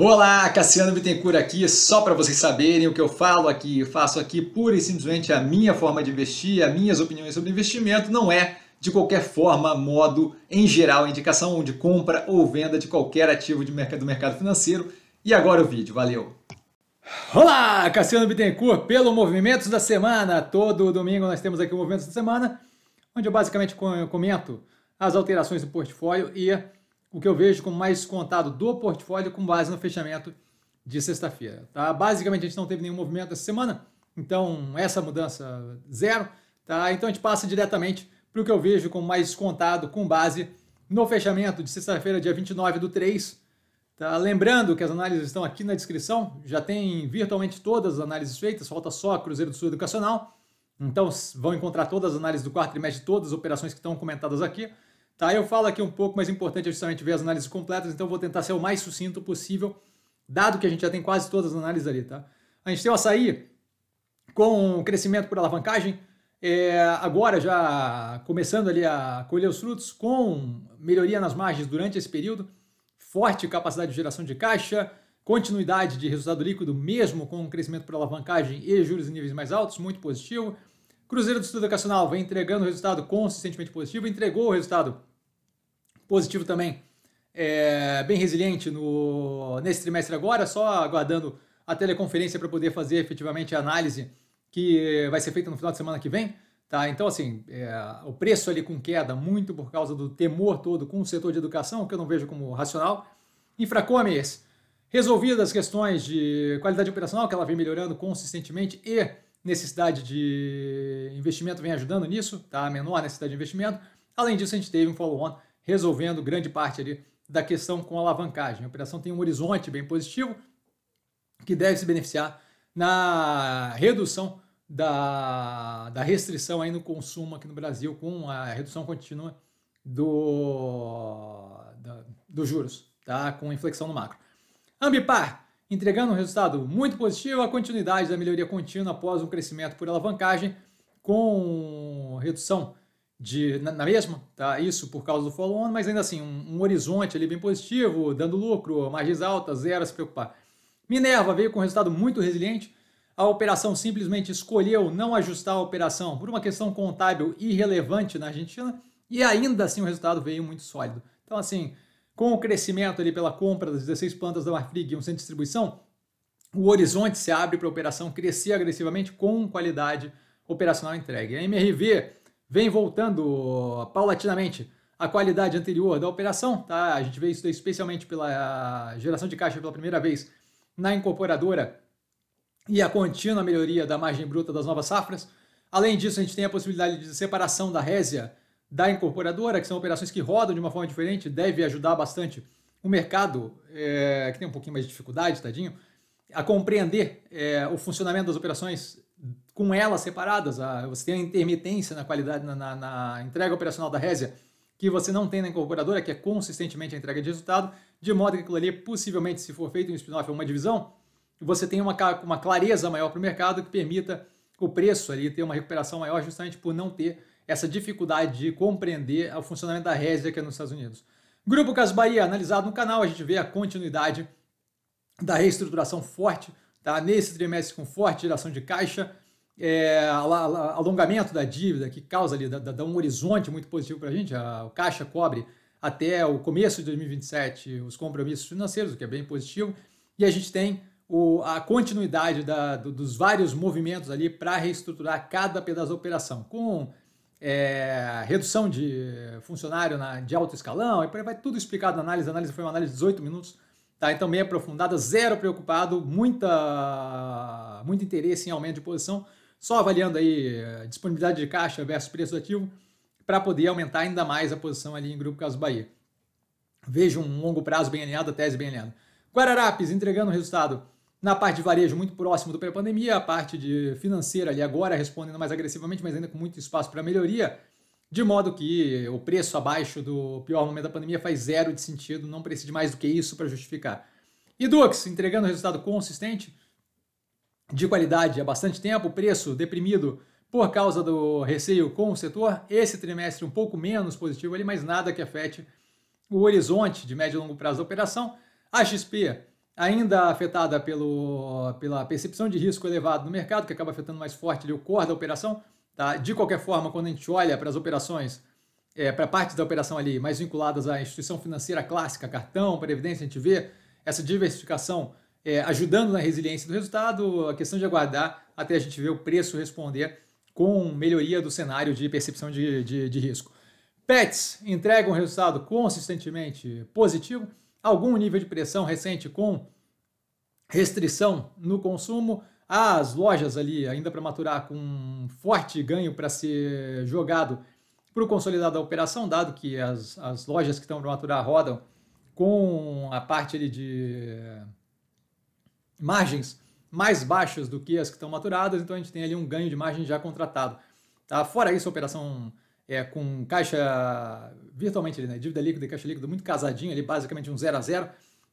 Olá, Cassiano Bittencourt aqui, só para vocês saberem o que eu falo aqui, eu faço aqui pura e simplesmente a minha forma de investir, as minhas opiniões sobre investimento, não é de qualquer forma, modo, em geral, indicação de compra ou venda de qualquer ativo de mercado, do mercado financeiro. E agora o vídeo, valeu! Olá, Cassiano Bittencourt, pelo Movimentos da Semana. Todo domingo nós temos aqui o Movimentos da Semana, onde eu basicamente comento as alterações do portfólio e o que eu vejo como mais contado do portfólio com base no fechamento de sexta-feira. Tá? Basicamente, a gente não teve nenhum movimento essa semana, então essa mudança zero. Tá? Então a gente passa diretamente para o que eu vejo como mais contado com base no fechamento de sexta-feira, dia 29 do 3. Tá? Lembrando que as análises estão aqui na descrição, já tem virtualmente todas as análises feitas, falta só a Cruzeiro do Sul Educacional. Então vão encontrar todas as análises do quarto trimestre, todas as operações que estão comentadas aqui. Tá, eu falo aqui um pouco, mas o importante é justamente ver as análises completas, então vou tentar ser o mais sucinto possível, dado que a gente já tem quase todas as análises ali, tá? A gente tem o açaí com crescimento por alavancagem, é, agora já começando ali a colher os frutos, com melhoria nas margens durante esse período, forte capacidade de geração de caixa, continuidade de resultado líquido mesmo com crescimento por alavancagem e juros em níveis mais altos, muito positivo. Cruzeiro do Estudo Educacional vem entregando resultado consistentemente positivo, entregou o resultado positivo também. É, bem resiliente no, nesse trimestre agora, só aguardando a teleconferência para poder fazer efetivamente a análise que vai ser feita no final de semana que vem. Tá? Então, assim, é, o preço ali com queda, muito por causa do temor todo com o setor de educação, que eu não vejo como racional. Infracomes, resolvidas as questões de qualidade operacional, que ela vem melhorando consistentemente e necessidade de investimento vem ajudando nisso, tá? menor necessidade de investimento. Além disso, a gente teve um follow-on resolvendo grande parte ali da questão com alavancagem. A operação tem um horizonte bem positivo que deve se beneficiar na redução da, da restrição aí no consumo aqui no Brasil com a redução contínua do, da, dos juros, tá? com inflexão no macro. Ambipar, entregando um resultado muito positivo, a continuidade da melhoria contínua após um crescimento por alavancagem com redução de, na, na, mesma, tá? Isso por causa do follow-on, mas ainda assim, um, um, horizonte ali bem positivo, dando lucro, margens altas, zero a se preocupar. Minerva veio com um resultado muito resiliente. A operação simplesmente escolheu não ajustar a operação por uma questão contábil irrelevante na Argentina e ainda assim o resultado veio muito sólido. Então, assim, com o crescimento ali pela compra das 16 plantas da Marfrig e um centro de distribuição, o horizonte se abre para a operação crescer agressivamente com qualidade operacional entregue. A MRV vem voltando paulatinamente à qualidade anterior da operação. Tá? A gente vê isso especialmente pela geração de caixa pela primeira vez na incorporadora e a contínua melhoria da margem bruta das novas safras. Além disso, a gente tem a possibilidade de separação da Résia da incorporadora, que são operações que rodam de uma forma diferente, deve ajudar bastante o mercado, é, que tem um pouquinho mais de dificuldade, tadinho, a compreender é, o funcionamento das operações com elas separadas. você tem a intermitência na qualidade, na, na, na entrega operacional da Résia, que você não tem na incorporadora, que é consistentemente a entrega de resultado, de modo que aquilo ali, possivelmente, se for feito um spin-off ou uma divisão, você tem uma, uma clareza maior para o mercado que permita o preço ali ter uma recuperação maior justamente por não ter essa dificuldade de compreender o funcionamento da Résia aqui nos Estados Unidos. Grupo Cas Bahia, analisado no canal, a gente vê a continuidade da reestruturação forte, tá? nesse trimestre com forte geração de caixa, é, alongamento da dívida, que causa ali, dá, dá um horizonte muito positivo para a gente, o Caixa cobre até o começo de 2027 os compromissos financeiros, o que é bem positivo, e a gente tem o, a continuidade da, do, dos vários movimentos ali para reestruturar cada pedaço da operação, com é, redução de funcionário na, de alto escalão, e vai tudo explicado na análise. A análise foi uma análise de 18 minutos, tá? então bem aprofundada, zero preocupado, muita, muito interesse em aumento de posição só avaliando aí eh, disponibilidade de caixa versus preço do ativo, para poder aumentar ainda mais a posição ali em Grupo Caso Bahia. Vejo um longo prazo bem alinhado, a tese bem alinhada. Guararapes entregando resultado na parte de varejo muito próximo do pré-pandemia, a parte de financeira ali agora respondendo mais agressivamente, mas ainda com muito espaço para melhoria, de modo que o preço abaixo do pior momento da pandemia faz zero de sentido, não precisa de mais do que isso para justificar. E Dux entregando resultado consistente, de qualidade há bastante tempo, preço deprimido por causa do receio com o setor. Esse trimestre um pouco menos positivo ali, mas nada que afete o horizonte de médio e longo prazo da operação. A XP ainda afetada pelo, pela percepção de risco elevado no mercado, que acaba afetando mais forte ali, o core da operação. Tá? De qualquer forma, quando a gente olha para as operações, é, para partes da operação ali mais vinculadas à instituição financeira clássica, cartão, previdência, a gente vê essa diversificação é, ajudando na resiliência do resultado, a questão de aguardar até a gente ver o preço responder com melhoria do cenário de percepção de, de, de risco. Pets entregam um resultado consistentemente positivo, algum nível de pressão recente com restrição no consumo, as lojas ali ainda para maturar com um forte ganho para ser jogado para o consolidado da operação, dado que as, as lojas que estão para maturar rodam com a parte ali de margens mais baixas do que as que estão maturadas, então a gente tem ali um ganho de margem já contratado. Tá? Fora isso, a operação é, com caixa virtualmente, né, dívida líquida e caixa líquida muito casadinho, ali, basicamente um zero a zero,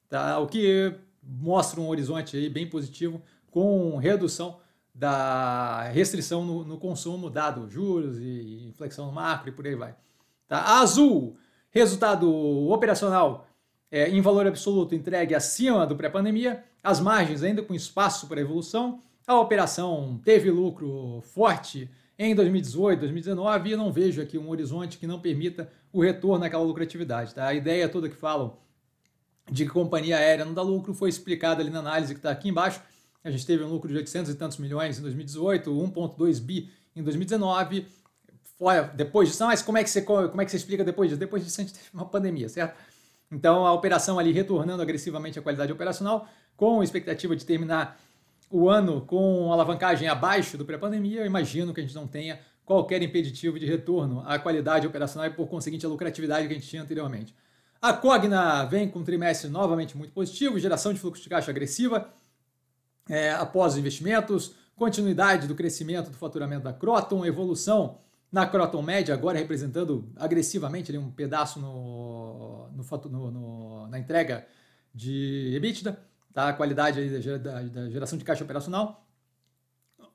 tá? o que mostra um horizonte aí bem positivo com redução da restrição no, no consumo, dado juros e inflexão no macro e por aí vai. Tá? Azul, resultado operacional é, em valor absoluto entregue acima do pré-pandemia, as margens ainda com espaço para evolução, a operação teve lucro forte em 2018, 2019 e não vejo aqui um horizonte que não permita o retorno àquela lucratividade. Tá? A ideia toda que falam de que companhia aérea não dá lucro foi explicada ali na análise que está aqui embaixo. A gente teve um lucro de 800 e tantos milhões em 2018, 1,2 bi em 2019. depois disso, ah, mas como é, que você, como é que você explica depois disso? Depois disso a gente teve uma pandemia, certo? Então, a operação ali retornando agressivamente à qualidade operacional, com expectativa de terminar o ano com alavancagem abaixo do pré-pandemia, eu imagino que a gente não tenha qualquer impeditivo de retorno à qualidade operacional e, por conseguinte, à lucratividade que a gente tinha anteriormente. A Cogna vem com um trimestre novamente muito positivo, geração de fluxo de caixa agressiva é, após os investimentos, continuidade do crescimento do faturamento da Croton, evolução na Croton Média, agora representando agressivamente ali, um pedaço no no, no, na entrega de EBITDA, tá? a qualidade da, da, da geração de caixa operacional,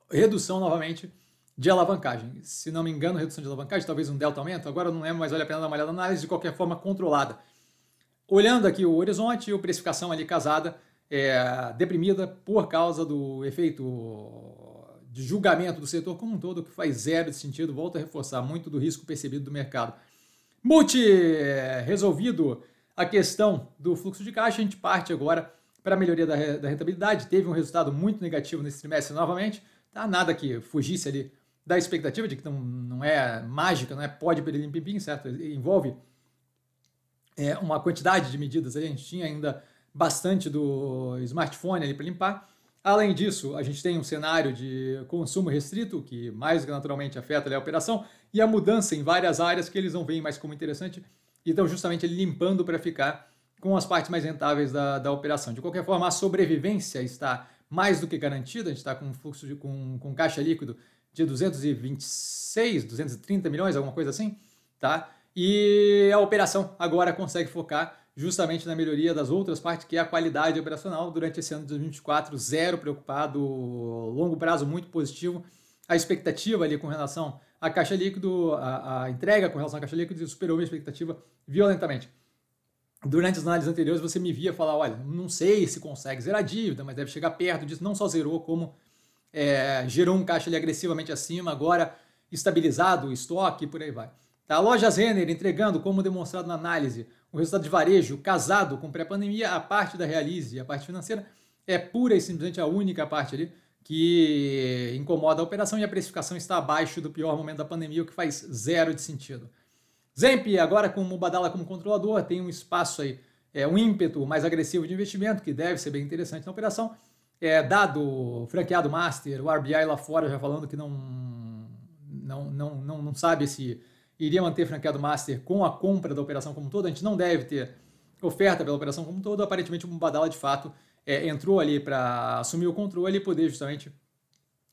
redução novamente de alavancagem. Se não me engano, redução de alavancagem, talvez um delta aumento, agora eu não lembro, mas vale a pena dar uma olhada na análise, de qualquer forma controlada. Olhando aqui o horizonte, a precificação ali casada, é, deprimida por causa do efeito de julgamento do setor como um todo, que faz zero de sentido, volta a reforçar muito do risco percebido do mercado. Multi! É, resolvido a questão do fluxo de caixa, a gente parte agora para a melhoria da, da rentabilidade. Teve um resultado muito negativo nesse trimestre novamente. Tá nada que fugisse ali da expectativa de que não, não é mágica, não é pode perder pim, pim certo? Envolve é, uma quantidade de medidas. A gente tinha ainda bastante do smartphone ali para limpar. Além disso, a gente tem um cenário de consumo restrito, que mais naturalmente afeta a operação, e a mudança em várias áreas que eles não veem mais como interessante e estão justamente limpando para ficar com as partes mais rentáveis da, da operação. De qualquer forma, a sobrevivência está mais do que garantida, a gente está com um fluxo de, com, com caixa líquido de 226, 230 milhões, alguma coisa assim, tá? E a operação agora consegue focar justamente na melhoria das outras partes, que é a qualidade operacional. Durante esse ano de 2024, zero preocupado, longo prazo muito positivo. A expectativa ali com relação à caixa líquido, a, a entrega com relação à caixa líquido superou minha expectativa violentamente. Durante as análises anteriores, você me via falar: olha, não sei se consegue zerar a dívida, mas deve chegar perto disso. Não só zerou, como é, gerou um caixa ali agressivamente acima, agora estabilizado o estoque e por aí vai. Tá? a Lojas Zener, entregando, como demonstrado na análise, o resultado de varejo casado com pré-pandemia, a parte da Realize, a parte financeira, é pura e simplesmente a única parte ali que incomoda a operação e a precificação está abaixo do pior momento da pandemia, o que faz zero de sentido. Zemp, agora com o Badala como controlador, tem um espaço aí, é, um ímpeto mais agressivo de investimento, que deve ser bem interessante na operação. É, dado franqueado master, o RBI lá fora já falando que não, não, não, não, não sabe se iria manter franqueado master com a compra da operação como um todo, a gente não deve ter oferta pela operação como um todo, aparentemente o Mubadala de fato é, entrou ali para assumir o controle e poder justamente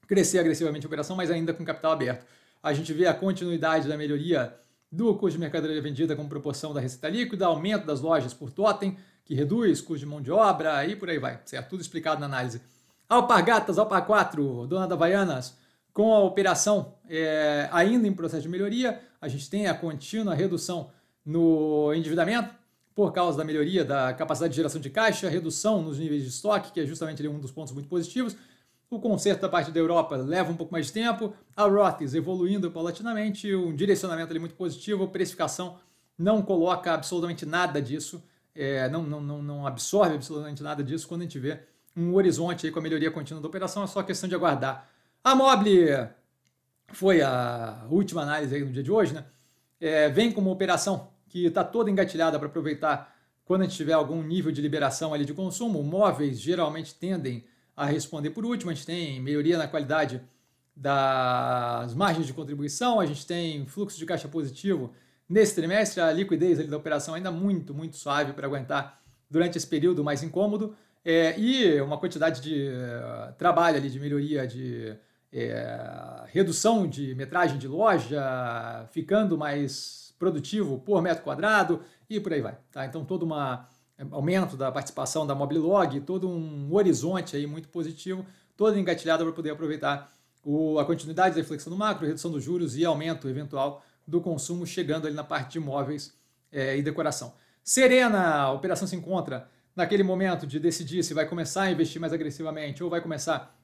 crescer agressivamente a operação, mas ainda com capital aberto. A gente vê a continuidade da melhoria do custo de mercadoria vendida como proporção da receita líquida, aumento das lojas por totem, que reduz custo de mão de obra e por aí vai, certo? Tudo explicado na análise. Alpargatas, Alpa 4, dona da Havaianas, com a operação é, ainda em processo de melhoria, a gente tem a contínua redução no endividamento por causa da melhoria da capacidade de geração de caixa, redução nos níveis de estoque, que é justamente ali, um dos pontos muito positivos. O conserto da parte da Europa leva um pouco mais de tempo, a Rothes evoluindo paulatinamente, um direcionamento ali muito positivo, a precificação não coloca absolutamente nada disso, é, não, não, não, não absorve absolutamente nada disso quando a gente vê um horizonte aí com a melhoria contínua da operação, é só questão de aguardar. A Mobile foi a última análise aí no dia de hoje, né? É, vem como operação que está toda engatilhada para aproveitar quando a gente tiver algum nível de liberação ali de consumo. Móveis geralmente tendem a responder por último. A gente tem melhoria na qualidade das margens de contribuição, a gente tem fluxo de caixa positivo nesse trimestre, a liquidez da operação ainda muito, muito suave para aguentar durante esse período mais incômodo. É, e uma quantidade de uh, trabalho ali de melhoria de é, redução de metragem de loja, ficando mais produtivo por metro quadrado e por aí vai. Tá? Então, todo um é, aumento da participação da Moblilog, todo um horizonte aí muito positivo, todo engatilhado para poder aproveitar o, a continuidade da inflexão do macro, redução dos juros e aumento eventual do consumo, chegando ali na parte de imóveis é, e decoração. Serena, a operação se encontra naquele momento de decidir se vai começar a investir mais agressivamente ou vai começar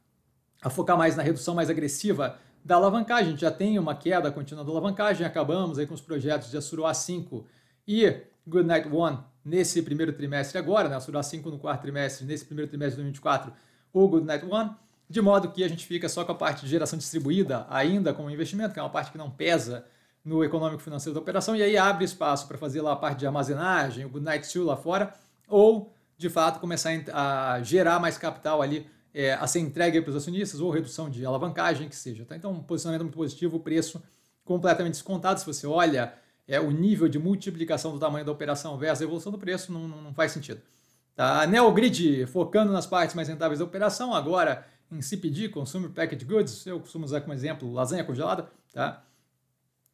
a focar mais na redução mais agressiva da alavancagem. A gente já tem uma queda contínua da alavancagem, acabamos aí com os projetos de a 5 e Goodnight One nesse primeiro trimestre agora, né? a 5 no quarto trimestre, nesse primeiro trimestre de 2024, o Goodnight One, de modo que a gente fica só com a parte de geração distribuída ainda como investimento, que é uma parte que não pesa no econômico financeiro da operação, e aí abre espaço para fazer lá a parte de armazenagem, o Goodnight Two lá fora, ou de fato começar a gerar mais capital ali é, a ser entregue para os acionistas ou redução de alavancagem, que seja. Tá? Então, um posicionamento muito positivo, preço completamente descontado. Se você olha é, o nível de multiplicação do tamanho da operação versus a evolução do preço, não, não, não faz sentido. Tá? A Neogrid focando nas partes mais rentáveis da operação, agora em CPD, Consumer Packaged Goods, eu costumo usar como exemplo lasanha congelada. Tá?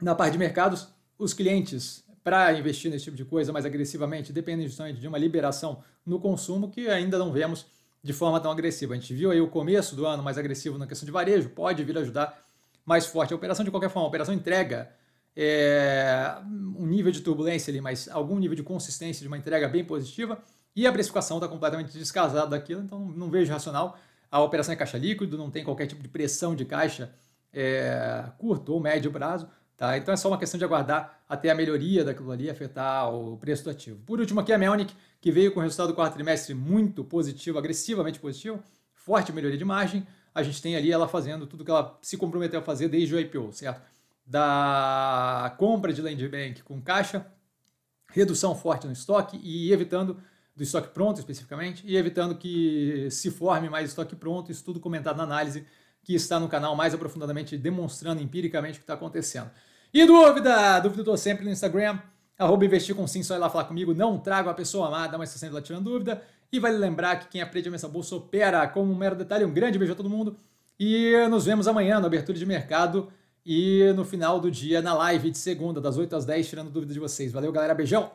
Na parte de mercados, os clientes, para investir nesse tipo de coisa mais agressivamente, dependem justamente de uma liberação no consumo que ainda não vemos de forma tão agressiva. A gente viu aí o começo do ano mais agressivo na questão de varejo, pode vir ajudar mais forte. A operação, de qualquer forma, a operação entrega é, um nível de turbulência ali, mas algum nível de consistência de uma entrega bem positiva e a precificação está completamente descasada daquilo, então não vejo racional. A operação é caixa líquido, não tem qualquer tipo de pressão de caixa é, curto ou médio prazo, Tá? Então é só uma questão de aguardar até a melhoria daquilo ali afetar o preço do ativo. Por último aqui a Melnik, que veio com resultado do quarto trimestre muito positivo, agressivamente positivo, forte melhoria de margem. A gente tem ali ela fazendo tudo que ela se comprometeu a fazer desde o IPO, certo? Da compra de land bank com caixa, redução forte no estoque e evitando do estoque pronto especificamente e evitando que se forme mais estoque pronto, isso tudo comentado na análise que está no canal mais aprofundadamente demonstrando empiricamente o que está acontecendo. E dúvida? Dúvida eu tô sempre no Instagram, arroba investir com sim, só ir lá falar comigo. Não trago a pessoa amada, mas você sempre lá tirando dúvida. E vale lembrar que quem aprende a mesa bolsa opera. Como um mero detalhe, um grande beijo a todo mundo. E nos vemos amanhã na abertura de mercado e no final do dia na live de segunda, das 8 às 10, tirando dúvida de vocês. Valeu, galera. Beijão!